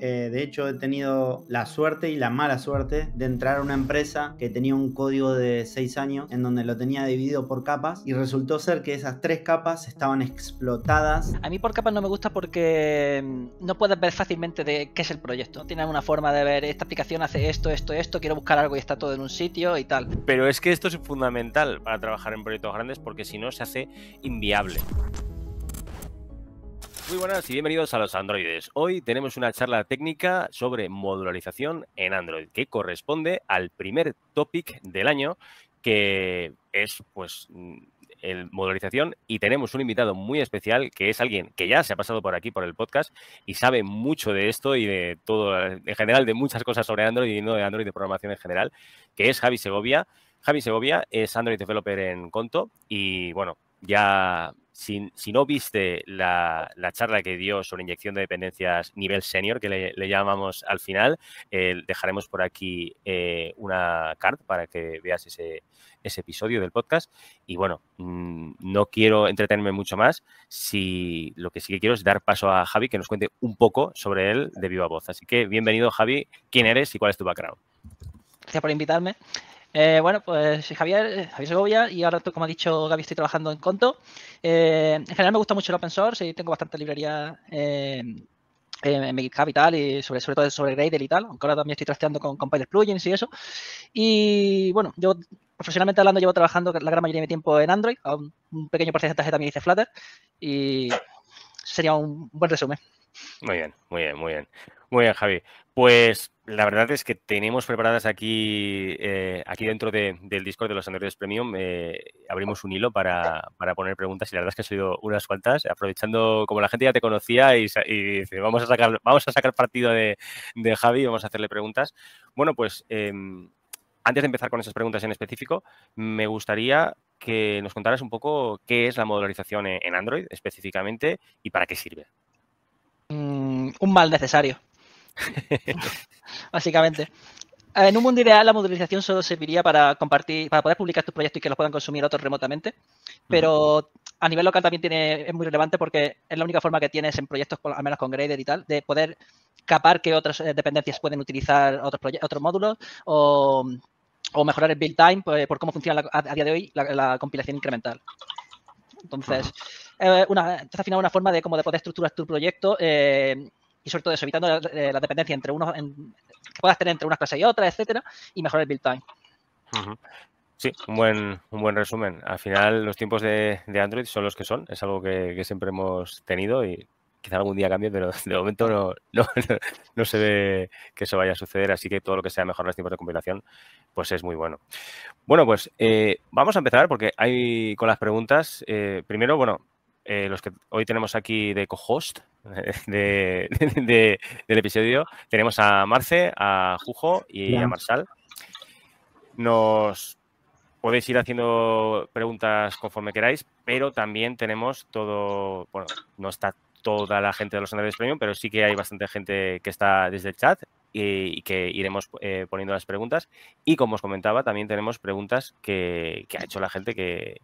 Eh, de hecho, he tenido la suerte y la mala suerte de entrar a una empresa que tenía un código de seis años en donde lo tenía dividido por capas y resultó ser que esas tres capas estaban explotadas. A mí por capas no me gusta porque mm, no puedes ver fácilmente de qué es el proyecto. Tienes una forma de ver, esta aplicación hace esto, esto, esto, quiero buscar algo y está todo en un sitio y tal. Pero es que esto es fundamental para trabajar en proyectos grandes porque si no se hace inviable. Muy buenas y bienvenidos a los androides. Hoy tenemos una charla técnica sobre modularización en Android, que corresponde al primer topic del año, que es pues mm, el modularización y tenemos un invitado muy especial que es alguien que ya se ha pasado por aquí por el podcast y sabe mucho de esto y de todo en general de muchas cosas sobre Android y no de Android de programación en general, que es Javi Segovia. Javi Segovia es Android developer en Conto y bueno, ya si, no viste la, charla que dio sobre inyección de dependencias nivel senior, que le, llamamos al final, eh, dejaremos por aquí eh, una card para que veas ese, episodio del podcast. Y bueno, mm, no quiero entretenerme mucho más. Si lo que sí que quiero es dar paso a Javi que nos cuente un poco sobre él de viva voz. Así que bienvenido, Javi. ¿Quién eres y cuál es tu background? Gracias por invitarme. Eh, bueno, pues Javier, eh, Javier Segovia y ahora, como ha dicho Gaby, estoy trabajando en Conto. Eh, en general me gusta mucho el open source y tengo bastante librería en mi capital y sobre, sobre todo sobre Gradle y tal, aunque ahora también estoy trasteando con compiler plugins y eso. Y bueno, yo profesionalmente hablando llevo trabajando la gran mayoría de mi tiempo en Android, un, un pequeño porcentaje también hice Flutter y sería un buen resumen. Muy bien, muy bien, muy bien. Muy bien, Javi. Pues la verdad es que tenemos preparadas aquí, eh, aquí dentro del Discord de los Androides Premium, eh, abrimos un hilo para, poner preguntas y la verdad es que ha sido unas cuantas, aprovechando como la gente ya te conocía y, dice, vamos a sacar, vamos a sacar partido de, Javi, vamos a hacerle preguntas. Bueno, pues em, antes de empezar con esas preguntas en específico, me gustaría que nos contaras un poco qué es la modularización en Android específicamente y para qué sirve. Mm, un mal necesario. Básicamente. En un mundo ideal, la modularización solo serviría para compartir, para poder publicar tus proyectos y que los puedan consumir otros remotamente. Pero a nivel local también tiene, es muy relevante porque es la única forma que tienes en proyectos, al menos con Graded y tal, de poder capar que otras eh, dependencias pueden utilizar otros, otros módulos o, mejorar el build time pues, por cómo funciona a, día de hoy la, compilación incremental. Entonces, eh, una, al final, una forma de cómo de poder estructurar tu proyecto eh, y sobre todo eso, evitando la, eh, dependencia entre unos, que puedas tener entre una clase y otra, etcétera, y mejorar el build time. Sí, un buen, un buen resumen. Al final, los tiempos de, Android son los que son. Es algo que, siempre hemos tenido y quizá algún día cambie, pero de momento no, no, se ve que eso vaya a suceder. Así que todo lo que sea mejorar los tiempos de compilación, pues es muy bueno. Bueno, pues eh, vamos a empezar porque hay con las preguntas. Eh, primero, bueno, eh, los que hoy tenemos aquí de cohost del episodio, tenemos a Marce, a Jujo y a Marsal. Nos podéis ir haciendo preguntas conforme queráis, pero también tenemos todo, bueno, no está toda la gente de los Andrés Premium, pero sí que hay bastante gente que está desde el chat y, que iremos eh, poniendo las preguntas. Y como os comentaba, también tenemos preguntas que, ha hecho la gente que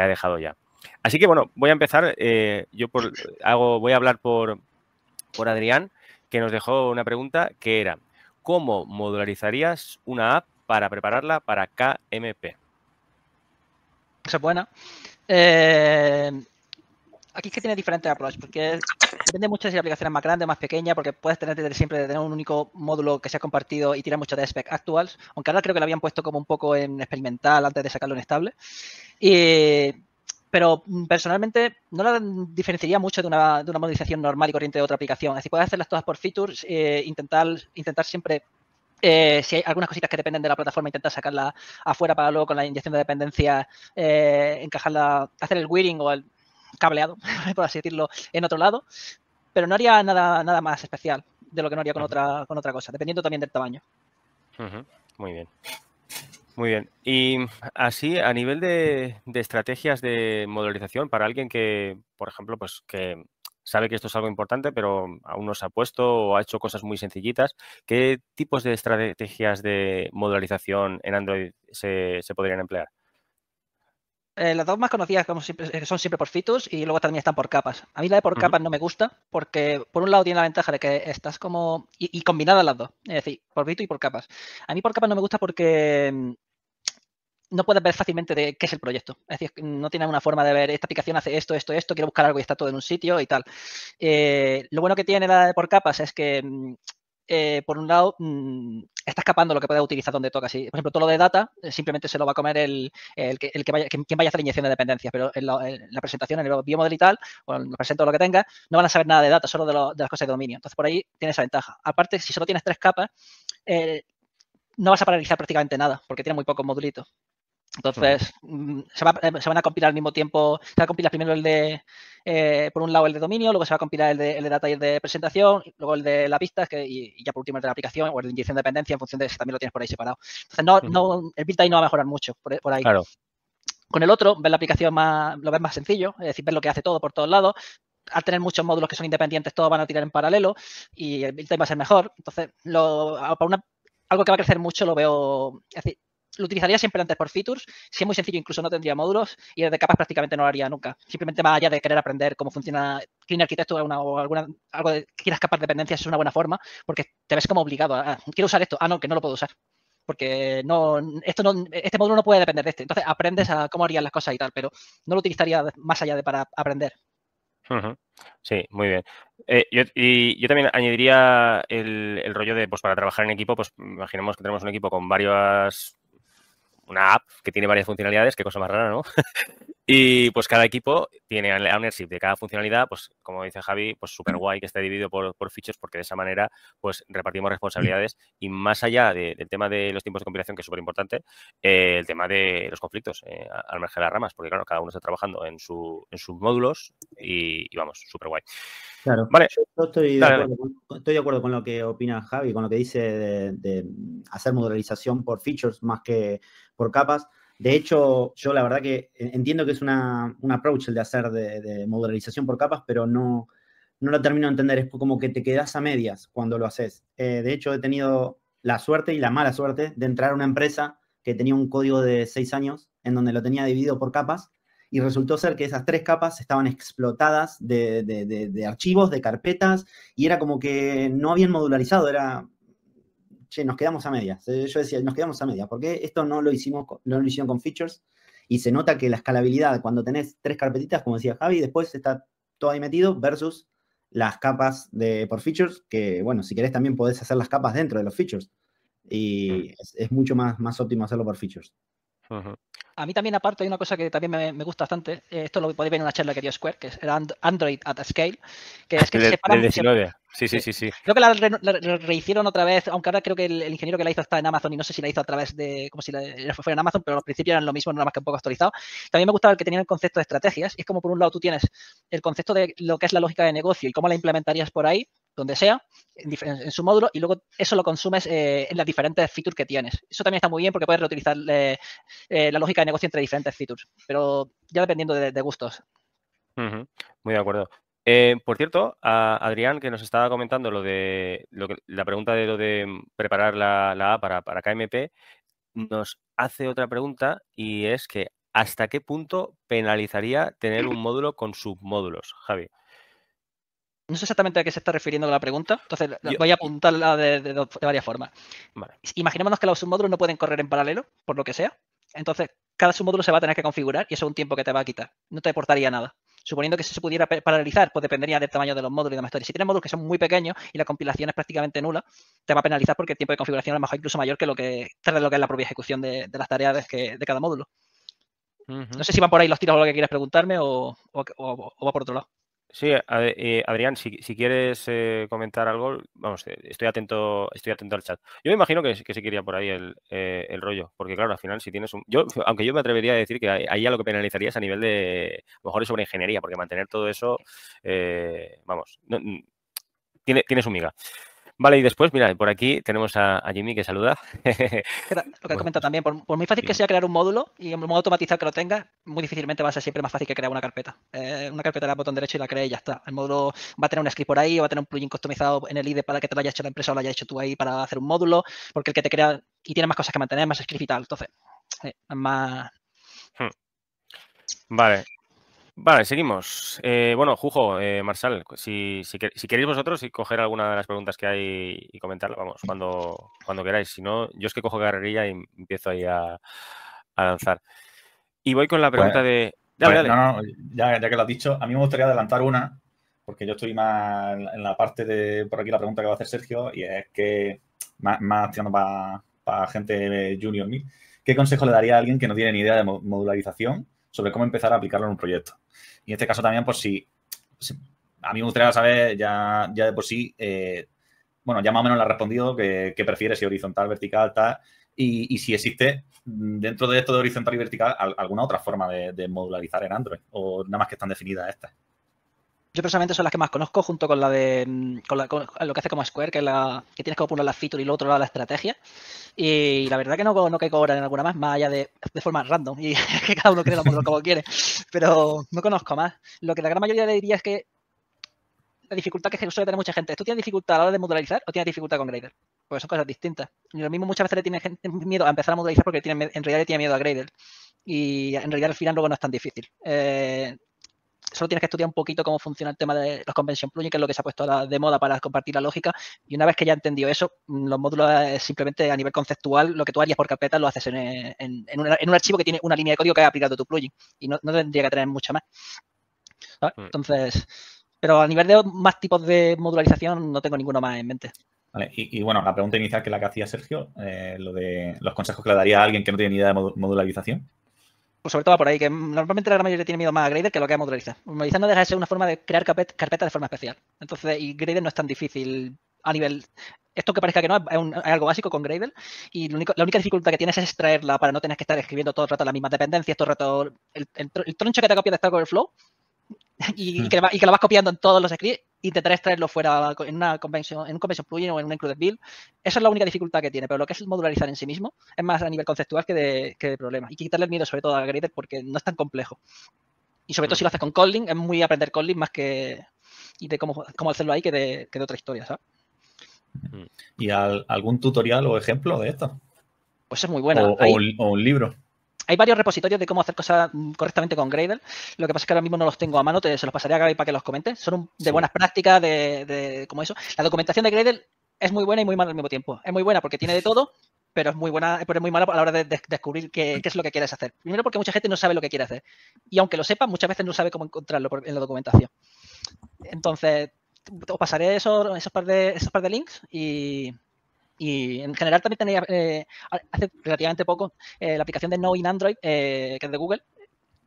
ha dejado ya. Así que bueno, voy a empezar. Eh, yo por, hago, voy a hablar por, por Adrián, que nos dejó una pregunta que era, ¿cómo modularizarías una app para prepararla para KMP? Esa es buena. Eh, aquí es que tiene diferentes approaches, porque depende mucho de si la aplicación es más grande o más pequeña, porque puedes tener siempre de tener un único módulo que sea compartido y tirar mucho de spec actuals, aunque ahora creo que lo habían puesto como un poco en experimental antes de sacarlo en estable. Y pero mm, personalmente no la diferenciaría mucho de una, modificación normal y corriente de otra aplicación. así decir, puedes hacerlas todas por features, eh, intentar, intentar siempre eh, si hay algunas cositas que dependen de la plataforma, intentar sacarla afuera para luego con la inyección de dependencia eh, encajarla, hacer el wiring o el cableado, por así decirlo, en otro lado. Pero no haría nada, nada más especial de lo que no haría con, otra, con otra cosa, dependiendo también del tamaño. Muy bien. Muy bien. Y así, a nivel de, estrategias de modularización para alguien que, por ejemplo, pues que sabe que esto es algo importante, pero aún no se ha puesto o ha hecho cosas muy sencillitas, ¿qué tipos de estrategias de modularización en Android se podrían emplear? Eh, las dos más conocidas como eh, son siempre por fitus y luego también están por capas. A mí la de por capas no me gusta porque por un lado tiene la ventaja de que estás como... Y, combinadas las dos, es decir, por fitus y por capas. A mí por capas no me gusta porque mm, no puedes ver fácilmente de qué es el proyecto. Es decir, no tiene una forma de ver, esta aplicación hace esto, esto, esto, quiero buscar algo y está todo en un sitio y tal. Eh, lo bueno que tiene la de por capas es que mm, eh, por un lado, mm, está escapando lo que pueda utilizar donde toca. por ejemplo, todo lo de data eh, simplemente se lo va a comer el, que, vaya, quien vaya a hacer la inyección de dependencias, pero en, la presentación, en el biomodel y tal, o presento lo que tenga, no van a saber nada de data, solo de, las cosas de dominio. Entonces, por ahí tiene esa ventaja. Aparte, si solo tienes tres capas, eh, no vas a paralizar prácticamente nada, porque tiene muy pocos modulitos. Entonces, mm, eh, se, van a compilar al mismo tiempo, se va a compilar primero el de, eh, por un lado, el de dominio, luego se va a compilar el de, el de data y el de presentación, luego el de la pista y, ya por último el de la aplicación o el de inyección de dependencia en función de si también lo tienes por ahí separado. Entonces, no, el build time no va a mejorar mucho por, ahí. Claro. Con el otro, ves la aplicación más, lo ves más sencillo, es decir, ves lo que hace todo por todos lados. Al tener muchos módulos que son independientes, todos van a tirar en paralelo y el build time va a ser mejor. Entonces, algo que va a crecer mucho lo veo lo utilizaría siempre antes por features. Si es muy sencillo, incluso no tendría módulos y desde capas prácticamente no lo haría nunca. Simplemente más allá de querer aprender cómo funciona Clean Architecture o alguna, algo de quieras capar dependencias es una buena forma porque te ves como obligado a, quiero usar esto, ah, no, que no lo puedo usar. Porque no, esto este módulo no puede depender de este. Entonces aprendes a cómo harían las cosas y tal, pero no lo utilizaría más allá de para aprender. Sí, muy bien. Eh, y yo también añadiría el, el, rollo de, pues para trabajar en equipo, pues imaginemos que tenemos un equipo con varias una app que tiene varias funcionalidades, qué cosa más rara, ¿no? Y pues cada equipo tiene ownership de cada funcionalidad, pues como dice Javi, pues súper guay que esté dividido por, por, features porque de esa manera pues repartimos responsabilidades y más allá del tema de los tiempos de compilación, que es súper importante, eh, el tema de los conflictos eh, al margen de las ramas, porque claro, cada uno está trabajando en, su, en sus módulos y, vamos, súper guay. Claro, vale. yo estoy, de acuerdo, de, acuerdo, con lo que opina Javi, con lo que dice de, de hacer modularización por features más que por capas. De hecho, yo la verdad que entiendo que es una, un approach el de hacer de, modularización por capas, pero no, no lo termino de entender. Es como que te quedas a medias cuando lo haces. Eh, de hecho, he tenido la suerte y la mala suerte de entrar a una empresa que tenía un código de seis años en donde lo tenía dividido por capas y resultó ser que esas tres capas estaban explotadas de, de, de archivos, de carpetas y era como que no habían modularizado. Era, nos quedamos a medias. Eh, yo decía, nos quedamos a medias, porque esto no lo hicimos, lo hicieron con features y se nota que la escalabilidad, cuando tenés tres carpetitas, como decía Javi, después está todo ahí metido versus las capas de, por features, que bueno, si querés también podés hacer las capas dentro de los features. Y mm. es, mucho más, más óptimo hacerlo por features. A mí también, aparte, hay una cosa que también me, gusta bastante. Eh, esto lo podéis ver en una charla que dio Square, que era Android at Scale, que es que de, 19. Sí, sí, sí, sí. Creo que la, rehicieron otra vez, aunque ahora creo que el, ingeniero que la hizo está en Amazon y no sé si la hizo a través de, como si eh, fuera en Amazon, pero al principio eran lo mismo, nada más que un poco actualizado. También me gustaba que tenían el concepto de estrategias y es como por un lado tú tienes el concepto de lo que es la lógica de negocio y cómo la implementarías por ahí donde sea, en, su módulo, y luego eso lo consumes eh, en las diferentes features que tienes. Eso también está muy bien porque puedes reutilizar eh, eh, la lógica de negocio entre diferentes features, pero ya dependiendo de, gustos. Muy de acuerdo. por cierto, a Adrián, que nos estaba comentando lo de la pregunta de lo de preparar la, A para, para KMP, nos hace otra pregunta y es que ¿hasta qué punto penalizaría tener un módulo con submódulos, Javi? No sé exactamente a qué se está refiriendo la pregunta, entonces voy a apuntarla de, varias formas. Imaginémonos que los submódulos no pueden correr en paralelo, por lo que sea. Entonces, cada submódulo se va a tener que configurar y eso es un tiempo que te va a quitar. No te aportaría nada. Suponiendo que si se pudiera paralizar, pues dependería del tamaño de los módulos y la historia Si tienes módulos que son muy pequeños y la compilación es prácticamente nula, te va a penalizar porque el tiempo de configuración a lo mejor incluso mayor que lo que, lo que es la propia ejecución de, las tareas de cada módulo. No sé si van por ahí los tiros o lo que quieras preguntarme o va por otro lado. Sí, eh, eh, Adrián, si, quieres eh, comentar algo, vamos, estoy atento, estoy atento al chat. Yo me imagino que, que se quería por ahí el, rollo, porque claro, al final si tienes un... Yo, aunque yo me atrevería a decir que ahí ya lo que penalizarías a nivel de, mejor es sobre ingeniería, porque mantener todo eso, vamos, tiene, tiene su miga. Vale, y después, mira, por aquí tenemos a, Jimmy que saluda. lo que has comentado también, por, muy fácil que sea crear un módulo y en el modo automatizado que lo tenga, muy difícilmente va a ser siempre más fácil que crear una carpeta. Eh, una carpeta la botón derecho y la crea y ya está. El módulo va a tener un script por ahí, o va a tener un plugin customizado en el IDE para que te lo haya hecho la empresa o lo haya hecho tú ahí para hacer un módulo, porque el que te crea y tiene más cosas que mantener, más script y tal. Entonces, es eh, más, hmm. Vale. Vale, seguimos. Eh, bueno, Jujo, eh, Marsal, si, queréis vosotros y coger alguna de las preguntas que hay y comentarla, vamos, mm. cuando, cuando queráis. Si no, yo es que cojo carrerilla y empiezo ahí a, lanzar. Y voy con la pues, pregunta de... Pues, ya, que lo has dicho, a mí me gustaría adelantar una, porque yo estoy más en la parte de, por aquí, la pregunta que va a hacer Sergio, y es que, más, tirando para gente junior, ¿qué consejo le daría a alguien que no tiene ni idea de modularización sobre cómo empezar a aplicarlo en un proyecto. Y en este caso también, pues si, a mí me gustaría saber ya, ya de por sí, eh, bueno, ya más o menos le ha respondido que, que prefiere, si horizontal, vertical, tal, y, si existe mm, dentro de esto de horizontal y vertical alguna otra forma de, de modularizar en Android o nada más que están definidas estas yo personalmente son las que más conozco, junto con la de mm, con lo que hace como Square, que, la, que tienes que poner la feature y lo otro la estrategia. Y la verdad que no, no caigo en alguna más, más allá de, forma random, y que cada uno cree lo como quiere. Pero no conozco más. Lo que la gran mayoría diría es que la dificultad que suele tener mucha gente. ¿Tú tienes dificultad a la hora de modularizar o tienes dificultad con grader Porque son cosas distintas. Y lo mismo muchas veces le tiene miedo a empezar a modularizar porque tiene, en realidad le tiene miedo a grader Y en realidad al final luego no es tan difícil. Eh, solo tienes que estudiar un poquito cómo funciona el tema de los convention plugins, que es lo que se ha puesto de moda para compartir la lógica. Y una vez que ya entendido eso, mm, los módulos eh, simplemente a nivel conceptual, lo que tú harías por carpeta lo haces en, un archivo que tiene una línea de código que ha aplicado tu plugin. Y no, tendría que tener mucha más. Mm. Entonces, pero a nivel de más tipos de modularización no tengo ninguno más en mente. y, bueno, la pregunta inicial que la que hacía Sergio, eh, lo de los consejos que le daría a alguien que no tiene ni idea de modularización. Pues sobre todo por ahí, que normalmente la mayoría tiene miedo más a Gradle que lo que es Modulariza. Modulariza no deja de ser una forma de crear carpetas de forma especial. Entonces, y Gradle no es tan difícil a nivel... Esto que parezca que no, es, algo básico con Gradle y la única dificultad que tienes es extraerla para no tener que estar escribiendo todo el rato las mismas dependencias, todo el rato el, troncho que te copia de Stack Overflow hmm. y que la vas copiando en todos los scripts Intentar intentaré extraerlo fuera en una convención, en un convention plugin o en un included build. Esa es la única dificultad que tiene, pero lo que es el modularizar en sí mismo es más a nivel conceptual que de, que de problema. Y quitarle el miedo sobre todo a Graded porque no es tan complejo. Y sobre todo si lo haces con Kotlin, es muy aprender Kotlin más que y de cómo, cómo hacerlo ahí que de, que otra historia, ¿sabes? ¿Y algún tutorial o ejemplo de esto? Pues es muy buena. o un libro hay varios repositorios de cómo hacer cosas mm, correctamente con Gradle. Lo que pasa es que ahora mismo no los tengo a mano, te, se los pasaré a Gaby para que los comentes. Son de buenas prácticas, de, como eso. La documentación de Gradle es muy buena y muy mala al mismo tiempo. Es muy buena porque tiene de todo, pero es muy buena, pero es muy mala a la hora de, descubrir qué, es lo que quieres hacer. Primero porque mucha gente no sabe lo que quiere hacer. Y aunque lo sepa, muchas veces no sabe cómo encontrarlo en la documentación. Entonces, os pasaré esos, esos, par, de, esos par de links y, y en general también tenéis, eh, hace relativamente poco, eh, la aplicación de No in Android, eh, que es de Google,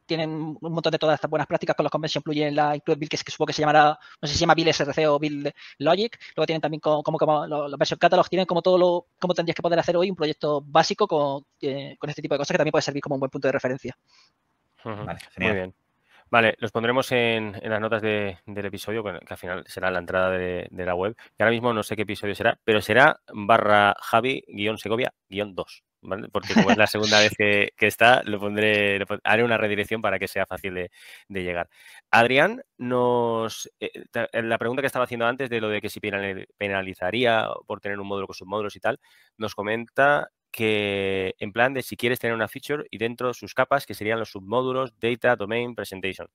tienen un montón de todas estas buenas prácticas con los convention incluyen la Include Build, que, supongo que se llamará, no sé si se llama Build SRC o Build Logic. Luego tienen también como, como, los, version catalogs, tienen como todo lo, como tendrías que poder hacer hoy un proyecto básico con, con este tipo de cosas que también puede servir como un buen punto de referencia. Muy bien. Vale, los pondremos en, las notas del episodio, que al final será la entrada de, la web. Que ahora mismo no sé qué episodio será, pero será barra Javi-Segovia-2. ¿vale? Porque como es la segunda vez que, está, lo pondré, haré una redirección para que sea fácil de, llegar. Adrián, nos eh, eh, la pregunta que estaba haciendo antes de lo de que si penalizaría por tener un módulo con submódulos y tal, nos comenta que en plan de si quieres tener una feature y dentro sus capas, que serían los submódulos, data, domain, presentation.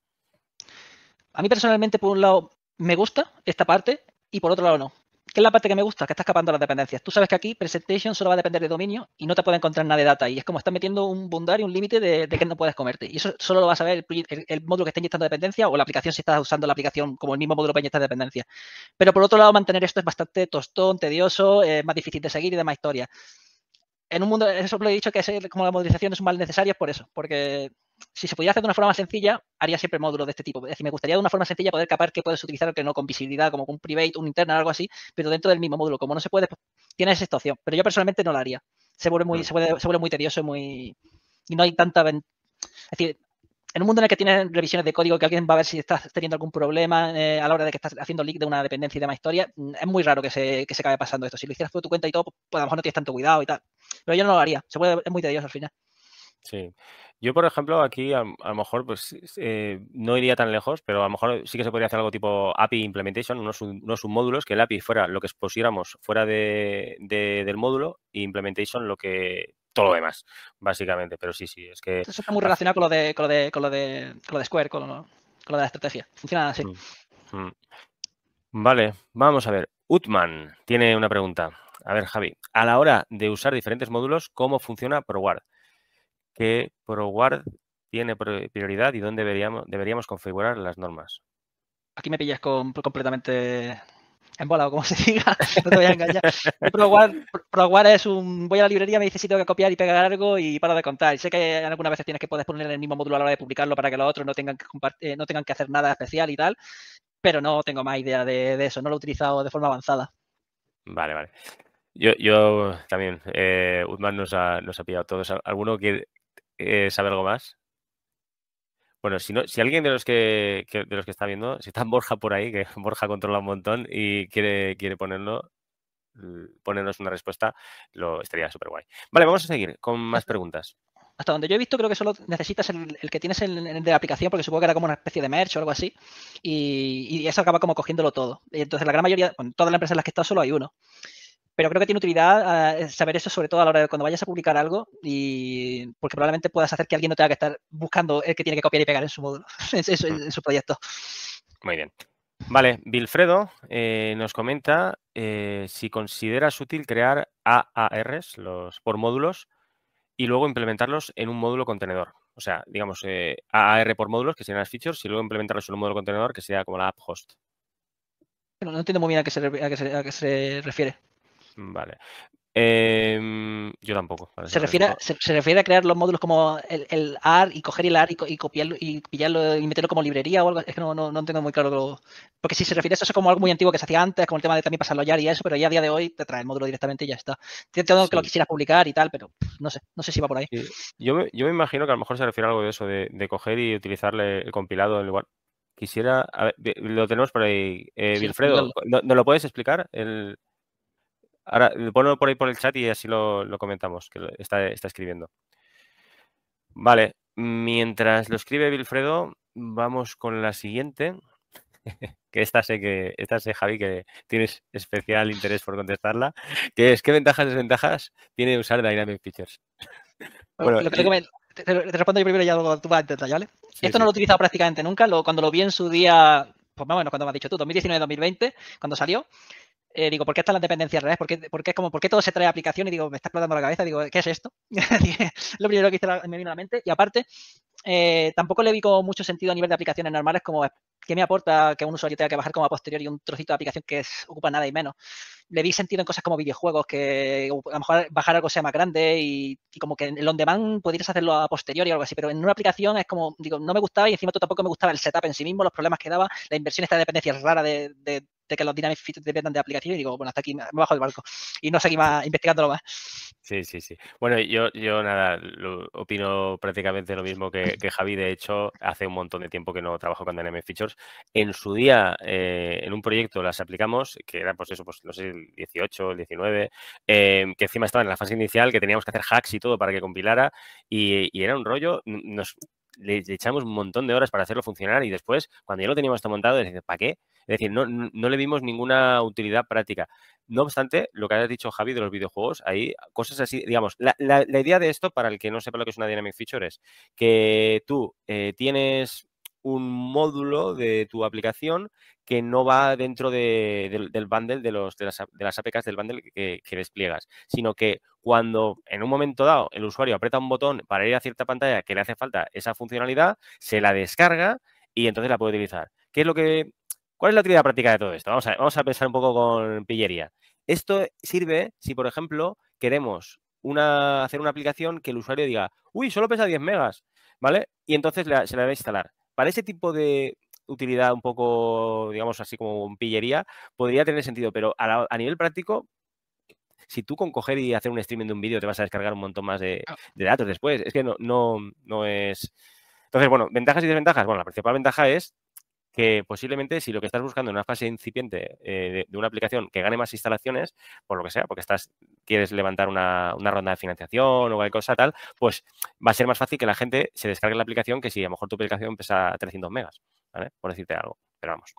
A mí personalmente, por un lado, me gusta esta parte y por otro lado no. ¿Qué es la parte que me gusta? Que está escapando las dependencias. Tú sabes que aquí presentation solo va a depender de dominio y no te puede encontrar nada de data. Y es como estás metiendo un boundary, un límite de, que no puedes comerte. Y eso solo lo vas a ver el, módulo que esté inyectando dependencia o la aplicación si estás usando la aplicación como el mismo módulo que inyectar dependencia. Pero por otro lado, mantener esto es bastante tostón, tedioso, es eh, más difícil de seguir y demás historia en un mundo, eso lo he dicho, que es como la modelización es un mal necesario por eso, porque si se pudiera hacer de una forma más sencilla, haría siempre módulos de este tipo. Es decir, me gustaría de una forma sencilla poder capar qué puedes utilizar o qué no, con visibilidad, como con un private, un internal, algo así, pero dentro del mismo módulo. Como no se puede, pues, tienes esta opción. Pero yo personalmente no la haría. Se vuelve muy, se muy tedioso y muy. Y no hay tanta. Es decir, en un mundo en el que tienes revisiones de código, que alguien va a ver si estás teniendo algún problema eh, a la hora de que estás haciendo leak de una dependencia y demás historia, mm, es muy raro que se, acabe pasando esto. Si lo hicieras por tu cuenta y todo, pues, pues, a lo mejor no tienes tanto cuidado y tal. Pero yo no lo haría, se puede, es muy tedioso al final. Sí. Yo, por ejemplo, aquí a, lo mejor pues eh, no iría tan lejos, pero a lo mejor sí que se podría hacer algo tipo API implementation, unos, unos submódulos, que el API fuera lo que expusiéramos fuera del módulo y implementation lo que todo lo demás, básicamente. Pero sí, sí, es que. Eso está muy relacionado con lo de, con Square, con lo, de la estrategia. Funciona así. Mm, mm. Vale, vamos a ver. Utman tiene una pregunta. A ver, Javi, a la hora de usar diferentes módulos, ¿cómo funciona ProGuard? ¿Qué ProGuard tiene prioridad y dónde deberíamos, deberíamos configurar las normas? Aquí me pillas completamente embolado como se diga, no te voy a engañar. ProWare, es un. Voy a la librería, me dice si tengo que copiar y pegar algo y para de contar. y Sé que algunas veces tienes que poder poner el mismo módulo a la hora de publicarlo para que los otros no tengan que, eh, no tengan que hacer nada especial y tal, pero no tengo más idea de, eso, no lo he utilizado de forma avanzada. Vale, vale. Yo, yo también, eh, nos ha, nos ha pillado todos. ¿Alguno quiere eh, saber algo más? Bueno, si, si alguien de los que, de los que está viendo, si está Borja por ahí, que Borja controla un montón y quiere, quiere ponerlo, ponernos una respuesta, lo estaría súper guay. Vale, vamos a seguir con pues más preguntas. Hasta donde yo he visto, creo que solo necesitas el, que tienes en, de la aplicación, porque supongo que era como una especie de merch o algo así, y, y eso acaba como cogiéndolo todo. entonces, la gran mayoría, en todas las empresas en las que está solo hay uno pero creo que tiene utilidad ah, saber eso, sobre todo a la hora de cuando vayas a publicar algo, y porque probablemente puedas hacer que alguien no tenga que estar buscando el que tiene que copiar y pegar en su módulo, en, mm. su, proyecto. Muy bien. Vale, Vilfredo eh, nos comenta eh, si consideras útil crear AARs los, por módulos y luego implementarlos en un módulo contenedor. O sea, digamos, eh, AAR por módulos, que serían las features, y luego implementarlos en un módulo contenedor, que sea como la app host. no entiendo muy bien a qué se refiere. Vale. Em, yo tampoco. se, refiere, se, refiere a crear los módulos como el, el AR y coger el AR y, pillarlo y meterlo como librería o algo. Es que no, no, entiendo muy claro. Porque si se refiere a eso, es como algo muy antiguo que se hacía antes, como el tema de también pasarlo ya y eso, pero ya a día de hoy te trae el módulo directamente y ya está. Entiendo que lo quisieras publicar y tal, pero no sé, no sé si va por ahí. Yo, me, imagino que a lo mejor se refiere a algo de eso, de, coger y utilizarle el compilado en lugar. Quisiera, a ver, lo tenemos por ahí. Eh, Wilfredo ¿nos lo puedes explicar? El, Ahora, eh, ponlo por ahí por el chat y así lo, comentamos, que está, está escribiendo. Vale, mientras lo escribe Wilfredo, vamos con la siguiente. que esta sé que, esta sé, Javi, que tienes especial interés por contestarla. Que es ¿qué ventajas y desventajas tiene usar Dynamic Features? bueno, te, respondo yo primero ya luego tú vas a intentar, ¿vale? Esto no lo he utilizado prácticamente nunca. cuando lo vi en su día, pues más o cuando me has dicho tú, 2019-2020, cuando salió, eh, digo, ¿por qué están las dependencias reales? ¿Por qué, por qué como, todo se trae a aplicación? Y digo, me está explotando la cabeza, digo, ¿qué es esto? lo primero que me vino a la mente. Y aparte, eh, tampoco le vi como mucho sentido a nivel de aplicaciones normales, como ¿qué me aporta que un usuario tenga que bajar como a posteriori un trocito de aplicación que ocupa nada y menos? Le vi sentido en cosas como videojuegos, que a lo mejor bajar algo sea más grande y, como que el on-demand podrías hacerlo a posteriori o algo así, pero en una aplicación es como, digo, no me gustaba y encima tampoco me gustaba el setup en sí mismo, los problemas que daba, la inversión esta dependencia rara de de que los dynamic features dependan de aplicaciones y digo, bueno, hasta aquí me bajo del barco y no seguí más investigándolo más. Sí, sí, sí. Bueno, yo, yo nada, opino prácticamente lo mismo que, que, Javi. De hecho, hace un montón de tiempo que no trabajo con Dynamic Features. En su día, eh, en un proyecto las aplicamos, que era pues eso, pues no sé, el 18, el 19, em, que encima estaba en la fase inicial, que teníamos que hacer hacks y todo para que compilara y, era un rollo. Nos, le, echamos un montón de horas para hacerlo funcionar y después, cuando ya lo teníamos todo montado, decía, ¿para qué? Es decir, no, no le vimos ninguna utilidad práctica. No obstante, lo que has dicho, Javi, de los videojuegos, hay cosas así, digamos, la, idea de esto, para el que no sepa lo que es una Dynamic Feature, es que tú eh, tienes un módulo de tu aplicación que no va dentro del, bundle de, los, de, las, de, APKs del bundle que, que, despliegas, sino que cuando en un momento dado el usuario aprieta un botón para ir a cierta pantalla que le hace falta esa funcionalidad, se la descarga y entonces la puede utilizar. ¿Qué es lo que ¿Cuál es la utilidad práctica de todo esto? Vamos a, pensar un poco con pillería. Esto sirve si, por ejemplo, queremos hacer una aplicación que el usuario diga, uy, solo pesa 10 megas, ¿vale? Y entonces se la va a instalar. Para ese tipo de utilidad un poco, digamos así como pillería, podría tener sentido, pero a, nivel práctico, si tú con coger y hacer un streaming de un vídeo te vas a descargar un montón más de, ah. datos después, es que no, no, no es... Entonces, bueno, ventajas y desventajas. Bueno, la principal ventaja es que posiblemente si lo que estás buscando en una fase incipiente eh, de, una aplicación que gane más instalaciones, por lo que sea, porque estás, quieres levantar una, una, ronda de financiación o cualquier cosa tal, pues va a ser más fácil que la gente se descargue la aplicación que si a lo mejor tu aplicación pesa 300 megas, ¿vale? Por decirte algo, pero vamos,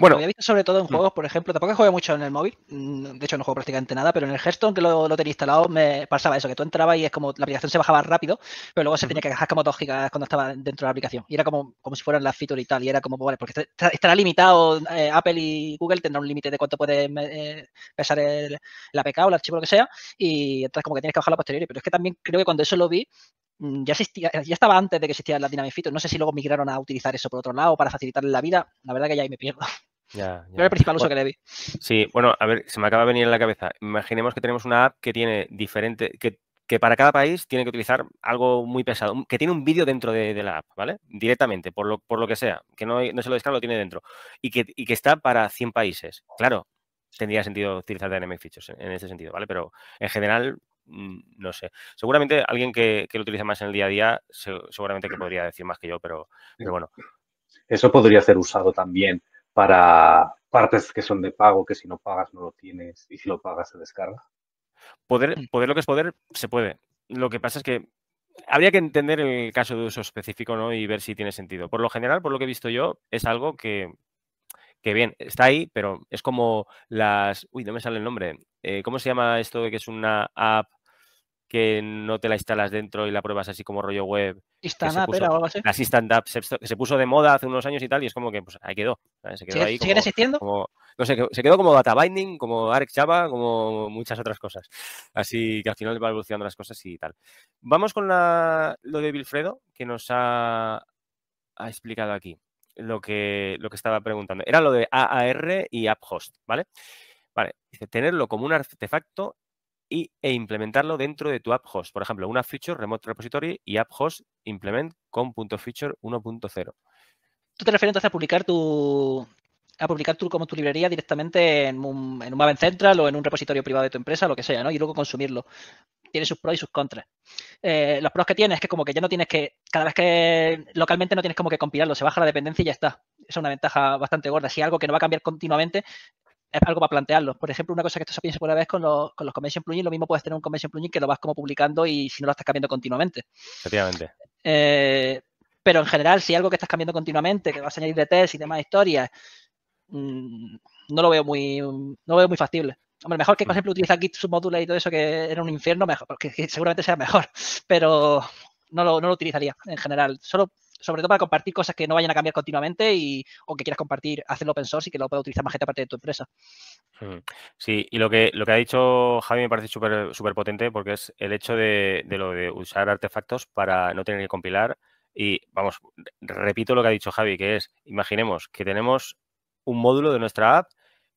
lo había visto sobre todo en mm. juegos, por ejemplo, tampoco he jugado mucho en el móvil, mm, de hecho no juego prácticamente nada, pero en el Hearthstone que lo, tenía instalado me pasaba eso, que tú entrabas y es como la aplicación se bajaba rápido, pero luego se tenía que bajar como 2 cuando estaba dentro de la aplicación. Y era como, como si fueran las features y tal, y era como, vale, porque estará limitado, eh, Apple y Google tendrán un límite de cuánto puede eh, pesar el, APK o el archivo, lo que sea, y entonces como que tienes que bajarlo a posteriori, pero es que también creo que cuando eso lo vi, Mm, ya, existía, ya estaba antes de que existía la Dynamic Feature. No sé si luego migraron a utilizar eso por otro lado para facilitarle la vida. La verdad que ya ahí me pierdo. Ya, el principal uso que le di. Sí, bueno, a ver, se me acaba de venir en la cabeza. Imaginemos que tenemos una app que tiene diferente, que, que para cada país tiene que utilizar algo muy pesado, que tiene un vídeo dentro de, la app, ¿vale? Directamente, por lo, por lo que sea, que no, no se lo descarga, lo tiene dentro, y que, y que está para 100 países. Claro, tendría sentido utilizar Dynamic Features en ese sentido, ¿vale? Pero en general Mm, no sé. Seguramente alguien que, lo utilice más en el día a día, seguramente que podría decir más que yo, pero, bueno. Eso podría ser usado también para partes que son de pago, que si no pagas no lo tienes y si lo pagas se descarga. Poder, mm. poder lo que es poder, se puede. Lo que pasa es que habría que entender el caso de uso específico ¿no? y ver si tiene sentido. Por lo general, por lo que he visto yo, es algo que, que bien, está ahí, pero es como las... Uy, no me sale el nombre. Eh, ¿Cómo se llama esto de que es una app que no te la instalas dentro y la pruebas así como rollo web. así. stand-up que se puso de moda hace unos años y tal, y es como que pues, ahí quedó. Se quedó ahí como, existiendo? no sé, se quedó como data binding, como Arc Java, como muchas otras cosas. Así que al final va evolucionando las cosas y tal. Vamos con lo de Wilfredo, que nos ha, explicado aquí lo que, lo que estaba preguntando. Era lo de AAR y Host, ¿vale? Vale, tenerlo como un artefacto y, e implementarlo dentro de tu app host. Por ejemplo, una feature remote repository y app host implement con .feature 1.0. ¿Tú te refieres entonces a publicar tu a publicar tu, como tu librería directamente en un, en Maven Central o en un repositorio privado de tu empresa, lo que sea, ¿no? Y luego consumirlo. Tiene sus pros y sus contras. Eh, los pros que tiene es que como que ya no tienes que, cada vez que localmente no tienes como que compilarlo, se baja la dependencia y ya está. Es una ventaja bastante gorda. Si algo que no va a cambiar continuamente, es algo para plantearlo. Por ejemplo, una cosa que esto se piensa por la vez con los, con los convention plugins, lo mismo puedes tener un convention plugin que lo vas como publicando y si no lo estás cambiando continuamente. Efectivamente. Eh, pero en general, si algo que estás cambiando continuamente, que vas a añadir de test y demás historias, mm, no lo veo muy, no lo veo muy factible. Hombre, mejor que, por mm. ejemplo, utilizar Git submodule y todo eso, que era un infierno, mejor, porque seguramente sea mejor, pero no lo, no lo utilizaría en general. Solo sobre todo para compartir cosas que no vayan a cambiar continuamente y, o que quieras compartir, hacerlo open source y que lo pueda utilizar más gente aparte de tu empresa. Hmm. Sí, y lo que, lo que ha dicho Javi me parece súper potente porque es el hecho de, de, lo de usar artefactos para no tener que compilar. Y vamos, repito lo que ha dicho Javi, que es, imaginemos que tenemos un módulo de nuestra app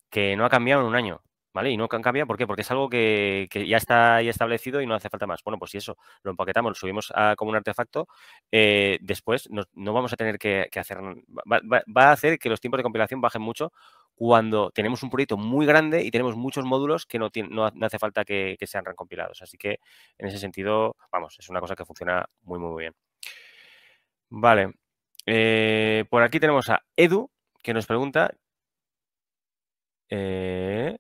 que no ha cambiado en un año. ¿Vale? Y no cambia, ¿por qué? Porque es algo que, ya está ya establecido y no hace falta más. Bueno, pues si eso lo empaquetamos, lo subimos a, como un artefacto, eh, después no, vamos a tener que, hacer... Va, a hacer que los tiempos de compilación bajen mucho cuando tenemos un proyecto muy grande y tenemos muchos módulos que no, hace falta que, sean recompilados. Así que en ese sentido, vamos, es una cosa que funciona muy, muy bien. Vale. Eh, por aquí tenemos a Edu, que nos pregunta. Eh,